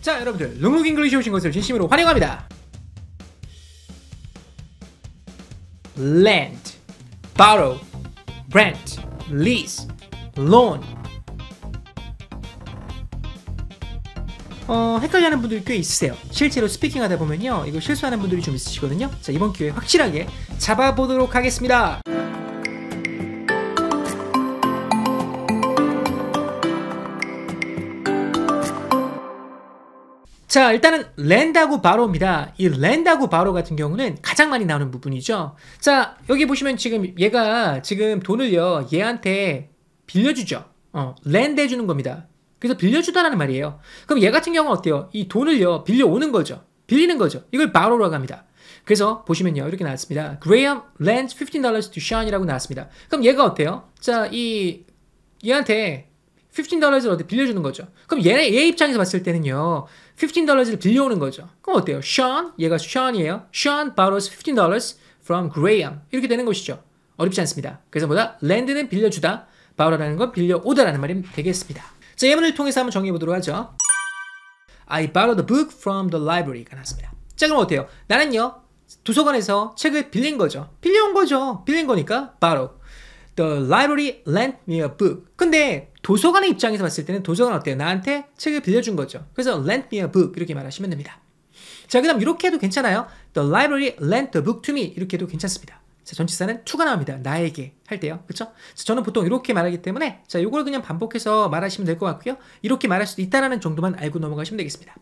자 여러분들 롱룩 잉글리시 오신 것을 진심으로 환영합니다 lend, borrow, rent, lease, loan 어, 헷갈리는 분들이 꽤 있으세요 실제로 스피킹 하다 보면요 이거 실수하는 분들이 좀 있으시거든요 자 이번 기회에 확실하게 잡아보도록 하겠습니다 자 일단은 랜다구 바로입니다. 이 랜다구 바로 같은 경우는 가장 많이 나오는 부분이죠. 자 여기 보시면 지금 얘가 지금 돈을요 얘한테 빌려주죠. 어, 랜드 해주는 겁니다. 그래서 빌려주다라는 말이에요. 그럼 얘 같은 경우는 어때요? 이 돈을요 빌려오는 거죠. 빌리는 거죠. 이걸 바로라고 합니다. 그래서 보시면요 이렇게 나왔습니다. Graham lends $15 to Sean이라고 나왔습니다. 그럼 얘가 어때요? 자 이 얘한테 $15를 어디 빌려주는 거죠. 그럼 얘네, 얘 입장에서 봤을 때는요, $15를 빌려오는 거죠. 그럼 어때요? Sean, 얘가 Sean이에요. Sean borrows $15 from Graham. 이렇게 되는 것이죠. 어렵지 않습니다. 그래서 뭐다? lend는 빌려주다, borrow라는 건 빌려오다라는 말이 되겠습니다. 자, 예문을 통해서 한번 정리해 보도록 하죠. I borrowed a book from the library가 나왔습니다. 자, 그럼 어때요? 나는요, 도서관에서 책을 빌린 거죠. 빌려온 거죠. 빌린 거니까 borrow. The library lent me a book. 근데 도서관의 입장에서 봤을 때는 도서관 어때요? 나한테 책을 빌려준 거죠. 그래서 lent me a book 이렇게 말하시면 됩니다. 자, 그 다음 이렇게 해도 괜찮아요. The library lent a book to me. 이렇게 해도 괜찮습니다. 자, 전치사는 to가 나옵니다. 나에게 할 때요. 그쵸? 자, 저는 보통 이렇게 말하기 때문에 자, 이걸 그냥 반복해서 말하시면 될 것 같고요. 이렇게 말할 수도 있다라는 정도만 알고 넘어가시면 되겠습니다.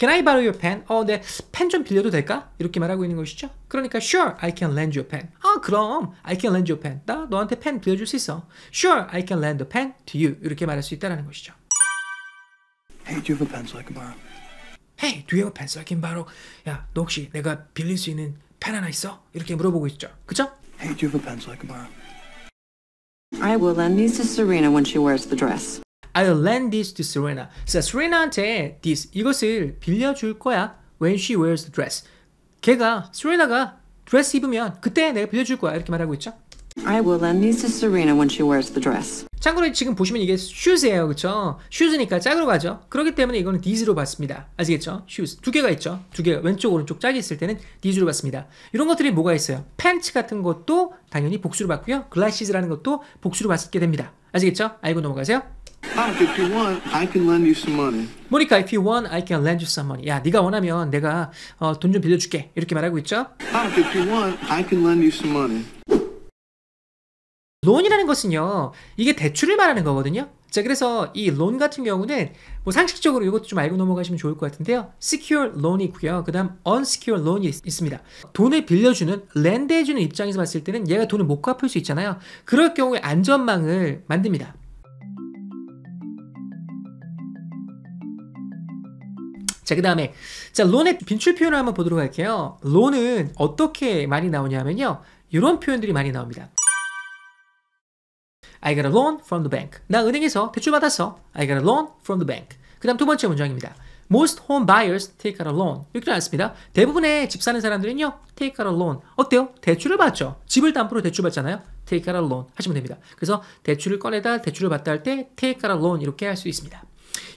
Can I borrow your pen? 어, 네, 펜좀 빌려도 될까? 이렇게 말하고 있는 것이죠. 그러니까 sure, I can lend you a pen. 아 그럼 I can lend you a pen. 나 너한테 펜 빌려줄 수 있어. Sure, I can lend a pen to you. 이렇게 말할 수 있다는 것이죠. Hey, do you have a p e n c i I can borrow? Hey, do you have a p e n c i I can borrow? 야, 너 혹시 내가 빌릴 수 있는 펜 하나 있어? 이렇게 물어보고 있죠. 그죠? Hey, do you have a p e n c i I can borrow? I will lend these to Serena when she wears the dress. I'll lend this to Serena. 자, Serena한테 this 이것을 빌려줄 거야 when she wears the dress. 걔가 Serena가 드레스 입으면 그때 내가 빌려줄 거야 이렇게 말하고 있죠. I will lend these to Serena when she wears the dress. 참고로 지금 보시면 이게 슈즈예요, 그렇죠? 슈즈니까 짝으로 가죠. 그렇기 때문에 이거는 디즈로 봤습니다 아시겠죠? 슈즈 두 개가 있죠. 두 개, 가 왼쪽 오른쪽 짝이 있을 때는 디즈로 봤습니다 이런 것들이 뭐가 있어요? 팬츠 같은 것도 당연히 복수로 봤고요 글라시즈라는 것도 복수로 봤게 됩니다. 아시겠죠? 알고 넘어가세요. m o 모니카, if you want, I can lend you some money. 야, 네가 원하면 내가 어, 돈좀 빌려줄게. 이렇게 말하고 있죠. Monica, if you want, I can lend you some money. 론이라는 것은요, 이게 대출을 말하는 거거든요. 자, 그래서 이 론 같은 경우는 뭐 상식적으로 이것도 좀 알고 넘어가시면 좋을 것 같은데요. secure l 이 있고요. 그 다음 unsecure l 이 있, 습니다 돈을 빌려주는, 렌드해주는 입장에서 봤을 때는 얘가 돈을 못 갚을 수 있잖아요. 그럴 경우에 안전망을 만듭니다. 자, 그 다음에, 자, 론의 빈출 표현을 한번 보도록 할게요. 론은 어떻게 많이 나오냐면요. 이런 표현들이 많이 나옵니다. I got a loan from the bank. 나 은행에서 대출 받았어. I got a loan from the bank. 그 다음 두 번째 문장입니다. Most home buyers take out a loan. 이렇게 나왔습니다. 대부분의 집 사는 사람들은요, take out a loan. 어때요? 대출을 받죠. 집을 담보로 대출 받잖아요. take out a loan 하시면 됩니다. 그래서 대출을 꺼내다, 대출을 받다 할 때 take out a loan 이렇게 할 수 있습니다.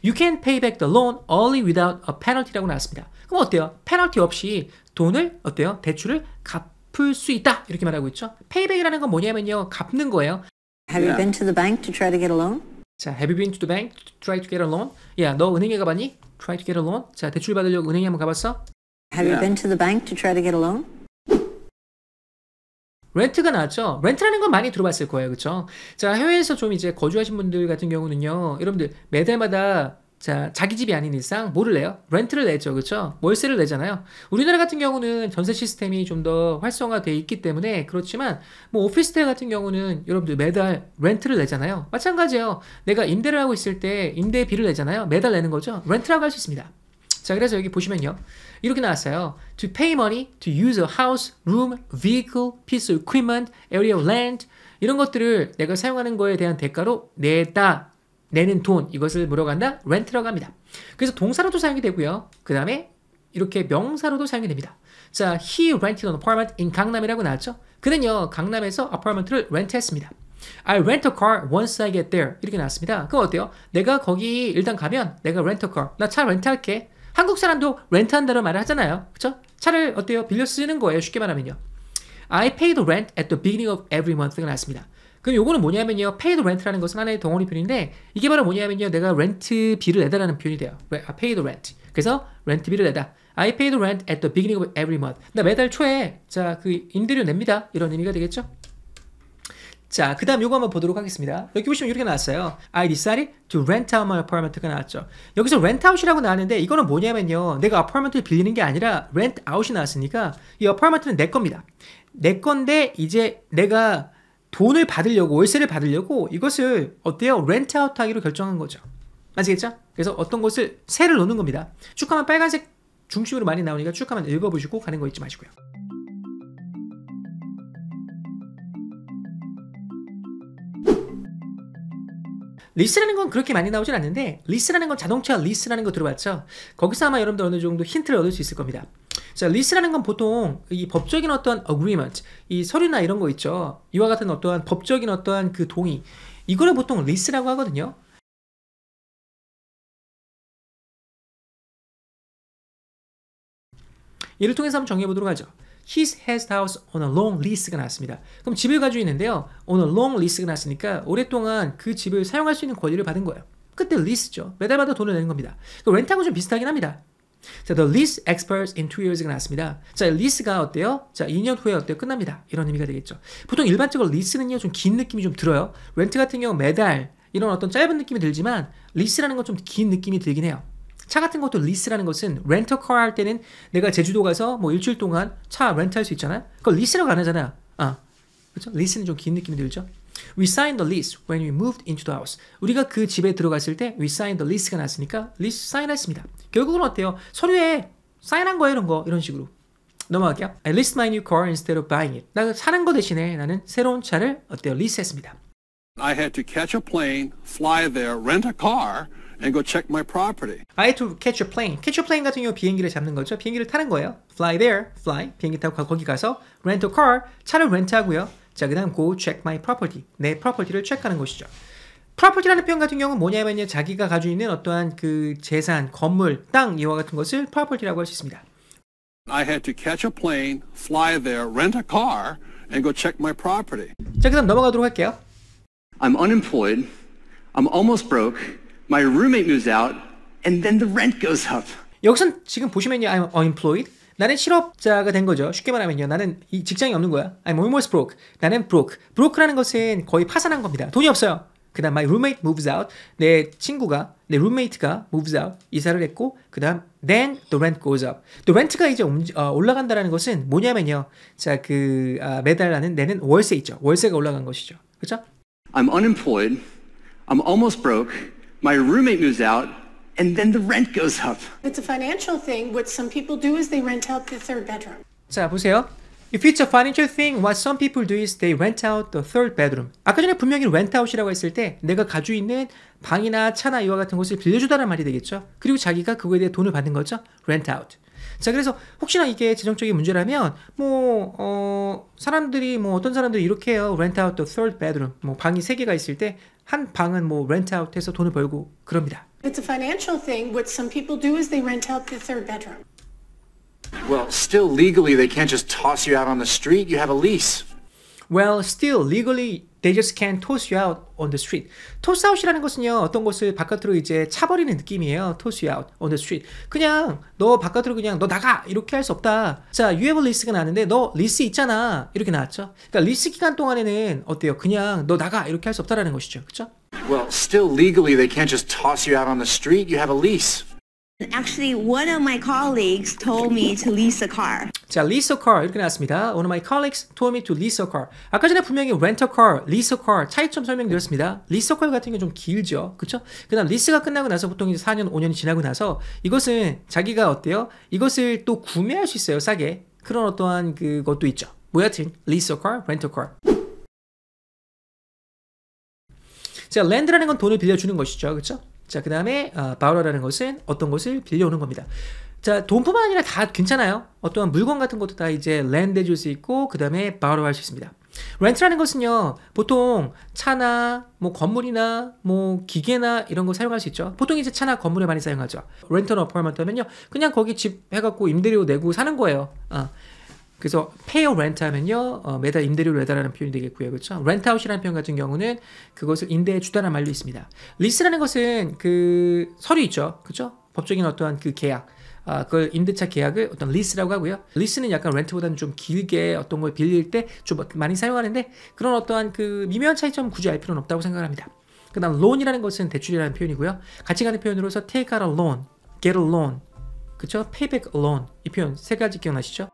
You can pay back the loan o n l y without a penalty라고 나왔습니다. 그럼 어때요? 페널티 없이 돈을 어때요? 대출을 갚을 수 있다 이렇게 말하고 있죠. 페이백이라는 건 뭐냐면요, 갚는 거예요. Have you been to the bank to try to get a loan? 자, have you been to the bank to try to get a loan? 야, 너 은행에 가봤니? Try to get a loan. 자, 대출 받으려고 은행에 한번 가봤어? Have you been to the bank to try to get a loan? 렌트가 나왔죠. 렌트라는 건 많이 들어봤을 거예요. 그쵸 자, 해외에서 좀 이제 거주하신 분들 같은 경우는요. 여러분들 매달마다 자, 자기 집이 아닌 이상 뭐를 내요? 렌트를 내죠. 그쵸죠 월세를 내잖아요. 우리나라 같은 경우는 전세 시스템이 좀 더 활성화돼 있기 때문에 그렇지만 뭐 오피스텔 같은 경우는 여러분들 매달 렌트를 내잖아요. 마찬가지예요. 내가 임대를 하고 있을 때 임대비를 내잖아요. 매달 내는 거죠. 렌트라고 할 수 있습니다. 자, 그래서 여기 보시면요. 이렇게 나왔어요. To pay money, to use a house, room, vehicle, piece of equipment, area of land 이런 것들을 내가 사용하는 거에 대한 대가로 내다 내는 돈 이것을 물어간다 rent라고 합니다. 그래서 동사로도 사용이 되고요. 그 다음에 이렇게 명사로도 사용이 됩니다. 자, he rented an apartment in 강남이라고 나왔죠. 그는요 강남에서 아파트를 렌트했습니다. I rent a car once I get there 이렇게 나왔습니다. 그럼 어때요? 내가 거기 일단 가면 내가 rent a car 나 차 렌트할게 한국 사람도 렌트한다는 말을 하잖아요. 그렇 차를 어때요? 빌려 쓰는 거예요. 쉽게 말하면요. I pay the rent at the beginning of every month가 나왔습니다. 그럼 요거는 뭐냐면요. pay the rent라는 것은 하나의 동원이 표현인데 이게 바로 뭐냐면요. 내가 렌트 비를 내다라는 표현이 돼요. I pay the rent. 그래서 렌트 비를 내다. I pay the rent at the beginning of every month. 나 매달 초에 자그 임대료 냅니다. 이런 의미가 되겠죠? 자, 그 다음 요거 한번 보도록 하겠습니다. 여기 보시면 이렇게 나왔어요. I decided to rent out my apartment가 나왔죠. 여기서 rent out이라고 나왔는데 이거는 뭐냐면요. 내가 아파트를 빌리는 게 아니라 rent out이 나왔으니까 이 아파트는 내 겁니다. 내 건데 이제 내가 돈을 받으려고 월세를 받으려고 이것을 어때요? 렌트 아웃 하기로 결정한 거죠. 아시겠죠? 그래서 어떤 것을 새를 놓는 겁니다. 축하만 빨간색 중심으로 많이 나오니까 축하만 읽어보시고 가는 거 잊지 마시고요. 리스라는 건 그렇게 많이 나오진 않는데 리스라는 건 자동차 리스라는 거 들어봤죠? 거기서 아마 여러분들 어느 정도 힌트를 얻을 수 있을 겁니다. 자, 리스라는 건 보통 이 법적인 어떤한 agreement, 이 서류나 이런 거 있죠. 이와 같은 어떠한 법적인 어떠한 그 동의. 이거를 보통 리스라고 하거든요. 이를 통해서 한번 정리해 보도록 하죠. His has house on a long lease가 나왔습니다. 그럼 집을 가지고 있는데요. on a long lease가 나왔으니까 오랫동안 그 집을 사용할 수 있는 권리를 받은 거예요. 그때 lease죠. 매달마다 돈을 내는 겁니다. 그 렌트하고 좀 비슷하긴 합니다. 자, the lease expires in two years가 나왔습니다. 자, l s 스가 어때요? 자, 2년 후에 어때요? 끝납니다. 이런 의미가 되겠죠. 보통 일반적으로 l s 스는요좀 긴 느낌이 좀 들어요. 렌트 같은 경우 매달 이런 어떤 짧은 느낌이 들지만 l s 스라는건 좀 긴 느낌이 들긴 해요. 차 같은 것도 리스라는 것은 렌터카 할 때는 내가 제주도 가서 뭐 일주일 동안 차 렌트할 수 있잖아요. 그걸 리스라고 안 하잖아요. 아, 그렇죠? 리스는 좀 긴 느낌이 들죠. We signed the lease when we moved into the house. 우리가 그 집에 들어갔을 때 we signed the lease가 났으니까 lease 사인했습니다. 결국은 어때요? 서류에 사인한 거예요, 이런 거. 이런 식으로. 넘어갈게요. I leased my new car instead of buying it. 나 사는 거 대신에 나는 새로운 차를 어때요? 리스했습니다. I had to catch a plane, fly there, rent a car. and go check my property. I had to catch a plane. Catch a plane 같은 경우 비행기를 잡는 거죠. 비행기를 타는 거예요. Fly there, fly. 비행기 타고 거기 가서 rent a car, 차를 렌트하고요. 자, 그다음 go check my property. 내 property를 체크하는 것이죠. property라는 표현 같은 경우는 뭐냐면요. 자기가 가지고 있는 어떠한 그 재산, 건물, 땅 이와 같은 것을 property라고 할 수 있습니다. I had to catch a plane, fly there, rent a car, and go check my property. 자, 그다음 넘어가도록 할게요. I'm unemployed. I'm almost broke. my roommate moves out, and then the rent goes up. 여기선 지금 보시면요, I'm unemployed. 나는 실업자가 된 거죠. 쉽게 말하면요. 나는 이 직장이 없는 거야. I'm almost broke. 나는 broke. broke라는 것은 거의 파산한 겁니다. 돈이 없어요. 그 다음 my roommate moves out. 내 친구가, 내 roommate가 moves out. 이사를 했고 그 다음 then the rent goes up. 또 렌트가 이제 올라간다라는 것은 뭐냐면요. 자, 그 아, 매달 나는 내는 월세 있죠. 월세가 올라간 것이죠. 그렇죠? I'm unemployed. I'm almost broke. my roommate moves out, and then the rent goes up. It's a financial thing. What some people do is they rent out the third bedroom. 자, 보세요. If it's a financial thing, what some people do is they rent out the third bedroom. 아까 전에 분명히 rent out이라고 했을 때 내가 가지고 있는 방이나 차나 이와 같은 것을 빌려주다라는 말이 되겠죠. 그리고 자기가 그거에 대해 돈을 받는 거죠. rent out. 자, 그래서 혹시나 이게 재정적인 문제라면 뭐 어, 사람들이 뭐 어떤 사람들이 이렇게 해요. rent out the third bedroom. 뭐 방이 세 개가 있을 때한 방은 뭐 렌트아웃해서 돈을 벌고 그럽니다. It's a financial thing. What some people do is they rent out the third bedroom. Well, still legally they can't just toss you out on the street. You have a lease. well, still legally they just can toss t you out on the street. toss out이라는 것은요, 어떤 것을 바깥으로 이제 차버리는 느낌이에요. toss you out on the street. 그냥 너 바깥으로 그냥 너 나가! 이렇게 할 수 없다. 자, you have 리스가 나왔는데 너 리스 있잖아. 이렇게 나왔죠. 그러니까 리스 기간 동안에는 어때요? 그냥 너 나가! 이렇게 할 수 없다라는 것이죠. 그쵸? Well, still legally they can't just toss you out on the street. You have a lease. Actually, one of my colleagues told me to lease a car. 자, lease a car 이렇게 나왔습니다. One of my colleagues told me to lease a car. 아까 전에 분명히 rent a car, lease a car 차이점 설명드렸습니다. lease a car 같은 게 좀 길죠. 그렇죠? 그다음 lease가 끝나고 나서 보통 이제 4년, 5년이 지나고 나서 이것은 자기가 어때요? 이것을 또 구매할 수 있어요. 싸게. 그런 어떠한 그것도 있죠. 뭐 여튼 lease a car, rent a car. 자, 랜드라는 건 돈을 빌려주는 것이죠. 그렇죠? 자, 그 다음에 어, 바우라라는 것은 어떤 것을 빌려오는 겁니다. 자, 돈뿐만 아니라 다 괜찮아요. 어떠한 물건 같은 것도 다 이제 렌트해 줄 수 있고 그다음에 바로 할 수 있습니다. 렌트라는 것은요, 보통 차나 뭐 건물이나 뭐 기계나 이런 거 사용할 수 있죠. 보통 이제 차나 건물에 많이 사용하죠. 렌트 어퍼먼트 하면요, 그냥 거기 집 해갖고 임대료 내고 사는 거예요. 어. 그래서 페어 렌트 하면요, 어, 매달 임대료를 내달라는 표현이 되겠고요. 그렇죠? 렌트아웃이라는 표현 같은 경우는 그것을 임대해 주다라는 말로 있습니다. 리스라는 것은 그 서류 있죠. 그렇죠? 법적인 어떠한 그 계약. 아, 그걸 임대차 계약을 어떤 리스라고 하고요. 리스는 약간 렌트보다는 좀 길게 어떤 걸 빌릴 때 좀 많이 사용하는데 그런 어떠한 그 미묘한 차이점 굳이 알 필요는 없다고 생각합니다. 을 그다음 l 이라는 것은 대출이라는 표현이고요. 같이 가는 표현으로서 take out a loan, get a loan, 그쵸? payback loan 이 표현 세 가지 기억나시죠?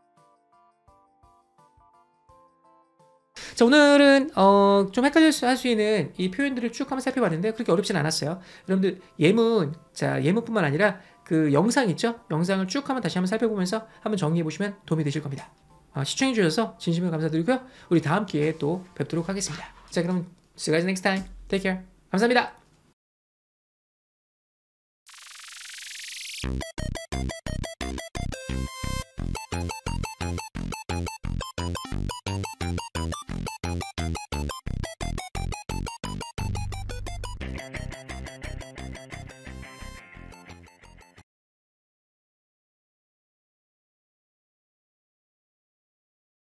자 오늘은 어, 좀 헷갈릴 수, 할 수 있는 이 표현들을 쭉 한번 살펴봤는데 그렇게 어렵진 않았어요. 여러분들 예문, 자 예문뿐만 아니라 그 영상 있죠? 영상을 쭉 한번 다시 한번 살펴보면서 한번 정리해 보시면 도움이 되실 겁니다. 어, 아, 시청해 주셔서 진심으로 감사드리고요. 우리 다음 기회에 또 뵙도록 하겠습니다. 자, 그럼 see you guys next time. Take care. 감사합니다.